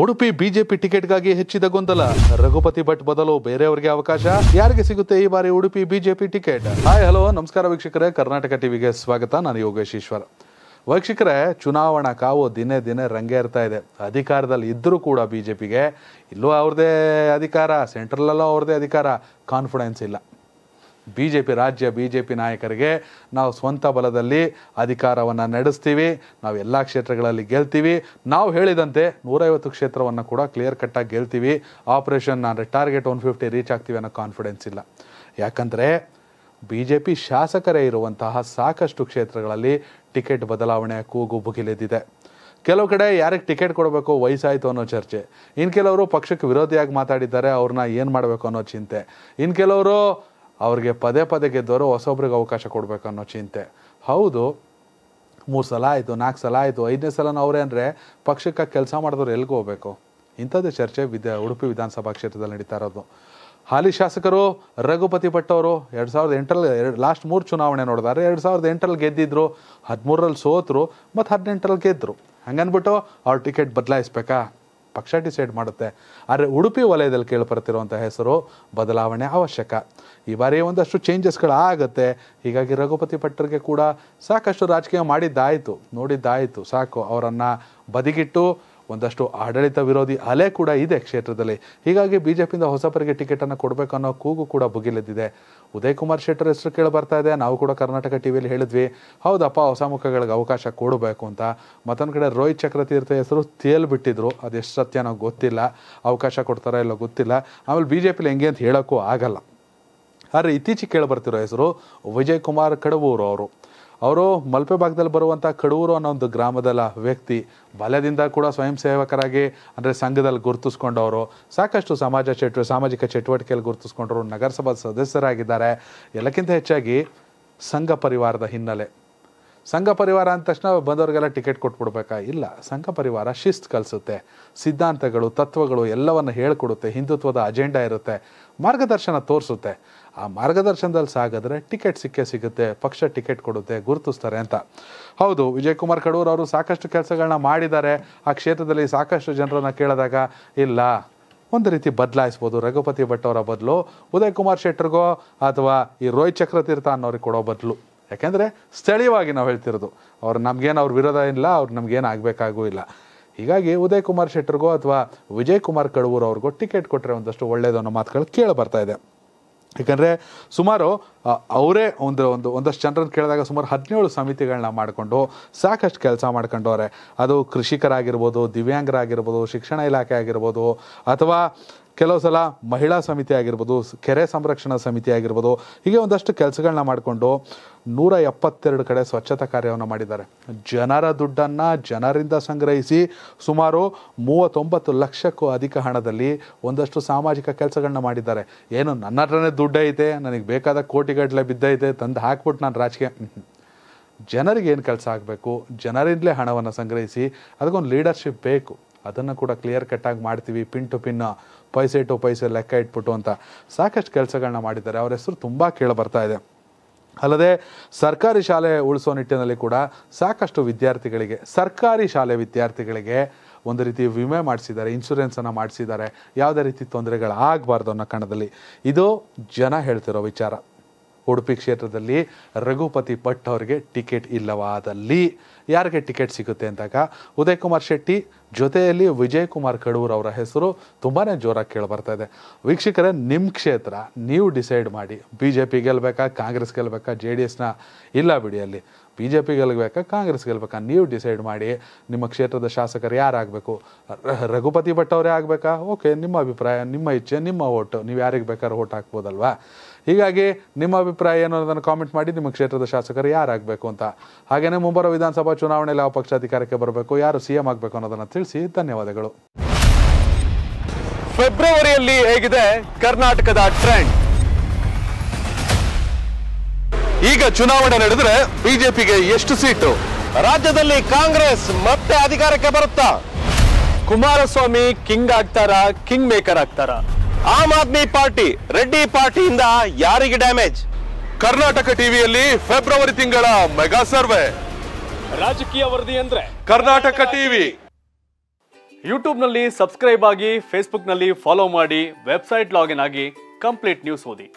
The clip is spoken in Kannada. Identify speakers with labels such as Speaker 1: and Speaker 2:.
Speaker 1: ಉಡುಪಿ ಬಿಜೆಪಿ ಟಿಕೆಟ್ಗಾಗಿ ಹೆಚ್ಚಿದ ಗೊಂದಲ ರಘುಪತಿ ಭಟ್ ಬದಲು ಬೇರೆಯವರಿಗೆ ಅವಕಾಶ ಯಾರಿಗೆ ಸಿಗುತ್ತೆ ಈ ಬಾರಿ Udupi BJP ticket hi hello ನಮಸ್ಕಾರ ವೀಕ್ಷಕರೇ ಕರ್ನಾಟಕ ಟಿವಿಗೆ ಸ್ವಾಗತ ನಾನು ಯೋಗೇಶ್ ಈಶ್ವರ ವೀಕ್ಷಕರೇ ಚುನಾವಣಾ ಕಾವು ದಿನೇ ದಿನೇ ರಂಗೇರ್ತಾ ಇದೆ ಅಧಿಕಾರದಲ್ಲಿ ಇದ್ದರೂ ಕೂಡ ಬಿ ಜೆ ಪಿಗೆ ಇಲ್ಲೂ ಅವ್ರದ್ದೇ ಅಧಿಕಾರ ಸೆಂಟ್ರಲಲ್ಲೂ ಅವ್ರದ್ದೇ ಅಧಿಕಾರ ಕಾನ್ಫಿಡೆನ್ಸ್ ಇಲ್ಲ ಬಿ ಜೆ ಪಿ ರಾಜ್ಯ ಬಿ ಜೆ ಪಿ ನಾಯಕರಿಗೆ ನಾವು ಸ್ವಂತ ಬಲದಲ್ಲಿ ಅಧಿಕಾರವನ್ನು ನಡೆಸ್ತೀವಿ ನಾವು ಎಲ್ಲ ಕ್ಷೇತ್ರಗಳಲ್ಲಿ ಗೆಲ್ತೀವಿ ನಾವು ಹೇಳಿದಂತೆ ನೂರೈವತ್ತು ಕ್ಷೇತ್ರವನ್ನು ಕೂಡ ಕ್ಲಿಯರ್ ಕಟ್ಟಾಗಿ ಗೆಲ್ತೀವಿ ಆಪ್ರೇಷನ್ ನಾನು ಟಾರ್ಗೆಟ್ ಒನ್ ಫಿಫ್ಟಿ ರೀಚ್ ಆಗ್ತೀವಿ ಅನ್ನೋ ಕಾನ್ಫಿಡೆನ್ಸ್ ಇಲ್ಲ ಯಾಕಂದರೆ ಬಿ ಜೆ ಪಿ ಶಾಸಕರೇ ಇರುವಂತಹ ಸಾಕಷ್ಟು ಕ್ಷೇತ್ರಗಳಲ್ಲಿ ಟಿಕೆಟ್ ಬದಲಾವಣೆ ಕೂಗು ಭುಗಿಲೆದಿದೆ ಕೆಲವು ಕಡೆ ಯಾರಿಗೆ ಟಿಕೆಟ್ ಕೊಡಬೇಕು ವಯಸ್ಸಾಯಿತು ಅನ್ನೋ ಚರ್ಚೆ ಇನ್ನು ಕೆಲವರು ಪಕ್ಷಕ್ಕೆ ವಿರೋಧಿಯಾಗಿ ಮಾತಾಡಿದ್ದಾರೆ ಅವ್ರನ್ನ ಏನು ಮಾಡಬೇಕು ಅನ್ನೋ ಚಿಂತೆ ಇನ್ನು ಕೆಲವರು ಅವ್ರಿಗೆ ಪದೇ ಪದೇ ಗೆದ್ದವರು ಹೊಸೊಬ್ರಿಗೆ ಅವಕಾಶ ಕೊಡಬೇಕನ್ನೋ ಚಿಂತೆ ಹೌದು ಮೂರು ಸಲ ಆಯಿತು ನಾಲ್ಕು ಸಲ ಆಯಿತು ಐದನೇ ಸಲನೂ ಅವರೇ ಅಂದರೆ ಪಕ್ಷಕ್ಕೆ ಕೆಲಸ ಮಾಡಿದವ್ರು ಎಲ್ಲಿಗೂ ಹೋಗಬೇಕು ಇಂಥದ್ದೇ ಚರ್ಚೆ ವಿದ್ಯ ಉಡುಪಿ ವಿಧಾನಸಭಾ ಕ್ಷೇತ್ರದಲ್ಲಿ ನಡೀತಾ ಇರೋದು ಹಾಲಿ ಶಾಸಕರು ರಘುಪತಿ ಭಟ್ ಅವರು ಎರಡು ಸಾವಿರದ ಎಂಟರಲ್ಲಿ ಎರಡು ಲಾಸ್ಟ್ ಮೂರು ಚುನಾವಣೆ ನೋಡಿದಾರೆ ಎರಡು ಸಾವಿರದ ಎಂಟರಲ್ಲಿ ಗೆದ್ದಿದ್ರು ಹದಿಮೂರರಲ್ಲಿ ಸೋತರು ಮತ್ತು ಹದಿನೆಂಟರಲ್ಲಿ ಗೆದ್ದರು ಹಂಗನ್ಬಿಟ್ಟು ಅವ್ರ ಟಿಕೆಟ್ ಬದಲಾಯಿಸ್ಬೇಕಾ ಪಕ್ಷ ಡಿಸೈಡ್ ಮಾಡುತ್ತೆ ಆದರೆ ಉಡುಪಿ ವಲಯದಲ್ಲಿ ಕೇಳಿಬರ್ತಿರುವಂಥ ಹೆಸರು ಬದಲಾವಣೆ ಅವಶ್ಯಕ ಈ ಬಾರಿ ಒಂದಷ್ಟು ಚೇಂಜಸ್ಗಳು ಆಗುತ್ತೆ ಹೀಗಾಗಿ ರಘುಪತಿ ಪಟ್ಟರಿಗೆ ಕೂಡ ಸಾಕಷ್ಟು ರಾಜಕೀಯ ಮಾಡಿದ್ದಾಯಿತು ನೋಡಿದ್ದಾಯಿತು ಸಾಕು ಅವರನ್ನು ಬದಿಗಿಟ್ಟು ಒಂದಷ್ಟು ಆಡಳಿತ ವಿರೋಧಿ ಅಲೆ ಕೂಡ ಇದೆ ಕ್ಷೇತ್ರದಲ್ಲಿ ಹೀಗಾಗಿ ಬಿಜೆಪಿಯಿಂದ ಹೊಸಬರಿಗೆ ಟಿಕೆಟ್ ಅನ್ನು ಕೊಡಬೇಕು ಅನ್ನೋ ಕೂಗು ಕೂಡ ಭುಗಿಲೆದ್ದಿದೆ ಉದಯ್ ಕುಮಾರ್ ಶೆಟ್ಟರ್ ಹೆಸರು ಕೇಳಿ ಬರ್ತಾ ಇದೆ ನಾವು ಕೂಡ ಕರ್ನಾಟಕ ಟಿವಿಯಲ್ಲಿ ಹೇಳಿದ್ವಿ ಹೌದಪ್ಪ ಹೊಸ ಮುಖಗಳಿಗೆ ಅವಕಾಶ ಕೊಡಬೇಕು ಅಂತ ಮತ್ತೊಂದು ಕಡೆ ರೋಹಿತ್ ಚಕ್ರತೀರ್ಥ ಹೆಸರು ತೇಲ್ ಬಿಟ್ಟಿದ್ರು ಅದೆಷ್ಟು ಸತ್ಯ ನಾವು ಗೊತ್ತಿಲ್ಲ ಅವಕಾಶ ಕೊಡ್ತಾರೋ ಇಲ್ಲೋ ಗೊತ್ತಿಲ್ಲ ಆಮೇಲೆ ಬಿ ಜೆ ಪಿಲಿ ಹೆಂಗೆ ಅಂತ ಹೇಳೋಕ್ಕೂ ಆಗಲ್ಲ ಆದರೆ ಇತ್ತೀಚೆಗೆ ಕೇಳಿ ಬರ್ತಿರೋ ಹೆಸರು ವಿಜಯ್ ಕುಮಾರ್ ಕಡಬೂರು ಅವರು ಅವರು ಮಲ್ಪೆ ಭಾಗದಲ್ಲಿ ಬರುವಂಥ ಕಡೂರು ಅನ್ನೋ ಒಂದು ಗ್ರಾಮದಲ್ಲ ವ್ಯಕ್ತಿ ಬಾಲ್ಯದಿಂದ ಕೂಡ ಸ್ವಯಂ ಸೇವಕರಾಗಿ ಅಂದರೆ ಸಂಘದಲ್ಲಿ ಗುರುತಿಸ್ಕೊಂಡವರು ಸಾಕಷ್ಟು ಸಮಾಜ ಚಟುವ ಸಾಮಾಜಿಕ ಚಟುವಟಿಕೆಯಲ್ಲಿ ಗುರುತಿಸ್ಕೊಂಡವರು ನಗರಸಭಾ ಸದಸ್ಯರಾಗಿದ್ದಾರೆ ಎಲ್ಲಕ್ಕಿಂತ ಹೆಚ್ಚಾಗಿ ಸಂಘ ಪರಿವಾರದ ಹಿನ್ನೆಲೆ ಸಂಘ ಪರಿವಾರ ಅಂದ ತಕ್ಷಣ ಬಂದವರಿಗೆಲ್ಲ ಟಿಕೆಟ್ ಕೊಟ್ಬಿಡ್ಬೇಕಾ ಇಲ್ಲ ಸಂಘ ಪರಿವಾರ ಶಿಸ್ತು ಕಲಿಸುತ್ತೆ ಸಿದ್ಧಾಂತಗಳು ತತ್ವಗಳು ಎಲ್ಲವನ್ನು ಹೇಳಿಕೊಡುತ್ತೆ ಹಿಂದುತ್ವದ ಅಜೆಂಡಾ ಇರುತ್ತೆ ಮಾರ್ಗದರ್ಶನ ತೋರಿಸುತ್ತೆ ಆ ಮಾರ್ಗದರ್ಶನದಲ್ಲಿ ಸಾಗಿದ್ರೆ ಟಿಕೆಟ್ ಸಿಕ್ಕೇ ಸಿಗುತ್ತೆ ಪಕ್ಷ ಟಿಕೆಟ್ ಕೊಡುತ್ತೆ ಗುರುತಿಸ್ತಾರೆ ಅಂತ ಹೌದು ವಿಜಯ್ ಕುಮಾರ್ ಕಡೂರ್ ಅವರು ಸಾಕಷ್ಟು ಕೆಲಸಗಳನ್ನ ಮಾಡಿದ್ದಾರೆ ಆ ಕ್ಷೇತ್ರದಲ್ಲಿ ಸಾಕಷ್ಟು ಜನರನ್ನು ಕೇಳಿದಾಗ ಇಲ್ಲ ಒಂದು ರೀತಿ ಬದಲಾಯಿಸ್ಬೋದು ರಘುಪತಿ ಭಟ್ ಅವರ ಬದಲು ಉದಯ್ ಕುಮಾರ್ ಶೆಟ್ಟರ್ಗೋ ಅಥವಾ ಈ ರೋಹಿತ್ ಚಕ್ರತೀರ್ಥ ಅನ್ನೋರಿಗೆ ಕೊಡೋ ಬದಲು ಯಾಕೆಂದರೆ ಸ್ಥಳೀಯವಾಗಿ ನಾವು ಹೇಳ್ತಿರೋದು ಅವ್ರು ನಮಗೇನು ಅವ್ರ ವಿರೋಧ ಇಲ್ಲ ಅವ್ರು ನಮಗೇನು ಆಗಬೇಕಾಗೂ ಇಲ್ಲ ಹೀಗಾಗಿ ಉದಯ್ ಕುಮಾರ್ ಶೆಟ್ಟರ್ಗೋ ಅಥವಾ ವಿಜಯ್ ಕುಮಾರ್ ಕಡೂರು ಅವ್ರಿಗೋ ಟಿಕೆಟ್ ಕೊಟ್ಟರೆ ಒಂದಷ್ಟು ಒಳ್ಳೆಯದು ಅನ್ನೋ ಮಾತುಗಳು ಕೇಳಿ ಬರ್ತಾ ಇದೆ ಯಾಕಂದರೆ ಸುಮಾರು ಅವರೇ ಒಂದು ಒಂದು ಒಂದಷ್ಟು ಜನರನ್ನು ಕೇಳಿದಾಗ ಸುಮಾರು ಹದಿನೇಳು ಸಮಿತಿಗಳನ್ನ ಮಾಡಿಕೊಂಡು ಸಾಕಷ್ಟು ಕೆಲಸ ಮಾಡ್ಕೊಂಡವ್ರೆ ಅದು ಕೃಷಿಕರಾಗಿರ್ಬೋದು ದಿವ್ಯಾಂಗರಾಗಿರ್ಬೋದು ಶಿಕ್ಷಣ ಇಲಾಖೆ ಆಗಿರ್ಬೋದು ಅಥವಾ ಕೆಲವು ಸಲ ಮಹಿಳಾ ಸಮಿತಿ ಆಗಿರ್ಬೋದು ಕೆರೆ ಸಂರಕ್ಷಣಾ ಸಮಿತಿ ಆಗಿರ್ಬೋದು ಹೀಗೆ ಒಂದಷ್ಟು ಕೆಲಸಗಳನ್ನ ಮಾಡಿಕೊಂಡು ನೂರ ಎಪ್ಪತ್ತೆರಡು ಕಡೆ ಸ್ವಚ್ಛತಾ ಕಾರ್ಯವನ್ನು ಮಾಡಿದ್ದಾರೆ ಜನರ ದುಡ್ಡನ್ನು ಜನರಿಂದ ಸಂಗ್ರಹಿಸಿ ಸುಮಾರು ಮೂವತ್ತೊಂಬತ್ತು ಲಕ್ಷಕ್ಕೂ ಅಧಿಕ ಹಣದಲ್ಲಿ ಒಂದಷ್ಟು ಸಾಮಾಜಿಕ ಕೆಲಸಗಳನ್ನ ಮಾಡಿದ್ದಾರೆ ಏನು ನನ್ನ ಹತ್ರನೇ ಐತೆ ನನಗೆ ಬೇಕಾದ ಕೋಟಿಗಟ್ಟಲೆ ಬಿದ್ದೈತೆ ತಂದು ಹಾಕ್ಬಿಟ್ಟು ನಾನು ರಾಜಕೀಯ ಜನರಿಗೆ ಏನು ಕೆಲಸ ಆಗಬೇಕು ಜನರಿಂದಲೇ ಹಣವನ್ನು ಸಂಗ್ರಹಿಸಿ ಅದಕ್ಕೊಂದು ಲೀಡರ್ಶಿಪ್ ಬೇಕು ಅದನ್ನು ಕೂಡ ಕ್ಲಿಯರ್ ಕಟ್ಟಾಗಿ ಮಾಡ್ತೀವಿ pin to pin paise to paise ಲೆಕ್ಕ ಇಟ್ಬಿಟ್ಟು ಅಂತ ಸಾಕಷ್ಟು ಕೆಲಸಗಳನ್ನ ಮಾಡಿದ್ದಾರೆ ಅವರ ಹೆಸರು ತುಂಬ ಕೇಳಬರ್ತಾ ಇದೆ ಅಲ್ಲದೆ ಸರ್ಕಾರಿ ಶಾಲೆ ಉಳಿಸೋ ನಿಟ್ಟಿನಲ್ಲಿ ಕೂಡ ಸಾಕಷ್ಟು ವಿದ್ಯಾರ್ಥಿಗಳಿಗೆ ಸರ್ಕಾರಿ ಶಾಲೆ ವಿದ್ಯಾರ್ಥಿಗಳಿಗೆ ಒಂದು ರೀತಿ ವಿಮೆ ಮಾಡಿಸಿದ್ದಾರೆ ಇನ್ಶೂರೆನ್ಸನ್ನು ಮಾಡಿಸಿದ್ದಾರೆ ಯಾವುದೇ ರೀತಿ ತೊಂದರೆಗಳಾಗಬಾರ್ದು ಅನ್ನೋ ಕಾರಣದಲ್ಲಿ ಇದು ಜನ ಹೇಳ್ತಿರೋ ವಿಚಾರ ಉಡುಪಿ ಕ್ಷೇತ್ರದಲ್ಲಿ ರಘುಪತಿ ಭಟ್ ಅವರಿಗೆ ಟಿಕೆಟ್ ಇಲ್ಲವಾದಲ್ಲಿ ಯಾರಿಗೆ ಟಿಕೆಟ್ ಸಿಗುತ್ತೆ ಅಂದಾಗ ಉದಯ್ ಕುಮಾರ್ ಶೆಟ್ಟಿ ಜೊತೆಯಲ್ಲಿ ವಿಜಯ್ ಕುಮಾರ್ ಕಡೂರ್ ಅವರ ಹೆಸರು ತುಂಬಾ ಜೋರಾಗಿ ಕೇಳಿಬರ್ತಾ ಇದೆ ವೀಕ್ಷಕರೇ ನಿಮ್ಮ ಕ್ಷೇತ್ರ ನೀವು ಡಿಸೈಡ್ ಮಾಡಿ ಬಿ ಜೆ ಪಿ ಗೆಲ್ಲಬೇಕಾ ಕಾಂಗ್ರೆಸ್ ಗೆಲ್ಲಬೇಕಾ ಜೆ ಡಿ ಎಸ್ನ ಇಲ್ಲ ಬಿಡಿ ಅಲ್ಲಿ ಬಿ ಜೆ ಪಿ ಗೆಲ್ಲಬೇಕಾ ಕಾಂಗ್ರೆಸ್ ಗೆಲ್ಲಬೇಕಾ ನೀವು ಡಿಸೈಡ್ ಮಾಡಿ ನಿಮ್ಮ ಕ್ಷೇತ್ರದ ಶಾಸಕರು ಯಾರಾಗಬೇಕು ರಘುಪತಿ ಭಟ್ ಅವರೇ ಆಗಬೇಕಾ ಓಕೆ ನಿಮ್ಮ ಅಭಿಪ್ರಾಯ ನಿಮ್ಮ ಇಚ್ಛೆ ನಿಮ್ಮ ಓಟ್ ನೀವು ಯಾರಿಗೆ ಬೇಕಾದ್ರೂ ಓಟ್ ಹಾಕ್ಬೋದಲ್ವಾ ಹೀಗಾಗಿ ನಿಮ್ಮ ಅಭಿಪ್ರಾಯ ಏನು ಅನ್ನೋದನ್ನು ಕಾಮೆಂಟ್ ಮಾಡಿ ನಿಮ್ಮ ಕ್ಷೇತ್ರದ ಶಾಸಕರು ಯಾರಾಗಬೇಕು ಅಂತ ಹಾಗೆಯೇ ಮುಂಬರುವ ವಿಧಾನಸಭಾ ಚುನಾವಣೆಯಲ್ಲಿ ಯಾವ ಪಕ್ಷ ಅಧಿಕಾರಕ್ಕೆ ಬರಬೇಕು ಯಾರು ಸಿ ಎಂ ಆಗಬೇಕು ಅನ್ನೋದನ್ನು ತಿಳಿಸಿ ಧನ್ಯವಾದಗಳು ಫೆಬ್ರವರಿಯಲ್ಲಿ ಹೇಗಿದೆ ಕರ್ನಾಟಕದ ಟ್ರೆಂಡ್ ಈಗ ಚುನಾವಣೆ ನಡೆದರೆ ಬಿಜೆಪಿಗೆ ಎಷ್ಟು ಸೀಟು ರಾಜ್ಯದಲ್ಲಿ ಕಾಂಗ್ರೆಸ್ ಮತ್ತೆ ಅಧಿಕಾರಕ್ಕೆ ಬರುತ್ತಾ ಕುಮಾರಸ್ವಾಮಿ ಕಿಂಗ್ ಆಗ್ತಾರ ಕಿಂಗ್ ಮೇಕರ್ ಆಗ್ತಾರ ಆಮ್ ಆದ್ಮಿ ಪಾರ್ಟಿ ರೆಡ್ಡಿ ಪಾರ್ಟಿಯಿಂದ ಯಾರಿಗೆ ಡ್ಯಾಮೇಜ್ ಕರ್ನಾಟಕ ಟಿವಿಯಲ್ಲಿ ಫೆಬ್ರವರಿ ತಿಂಗಳ ಮೆಗಾ ಸರ್ವೆ ರಾಜಕೀಯ ವರದಿ ಅಂದ್ರೆ ಕರ್ನಾಟಕ ಟಿವಿ ಯೂಟ್ಯೂಬ್ನಲ್ಲಿ ಸಬ್ಸ್ಕ್ರೈಬ್ ಆಗಿ ಫೇಸ್ಬುಕ್ನಲ್ಲಿ ಫಾಲೋ ಮಾಡಿ ವೆಬ್ಸೈಟ್ ಲಾಗಿನ್ ಆಗಿ ಕಂಪ್ಲೀಟ್ ನ್ಯೂಸ್ ಓದಿ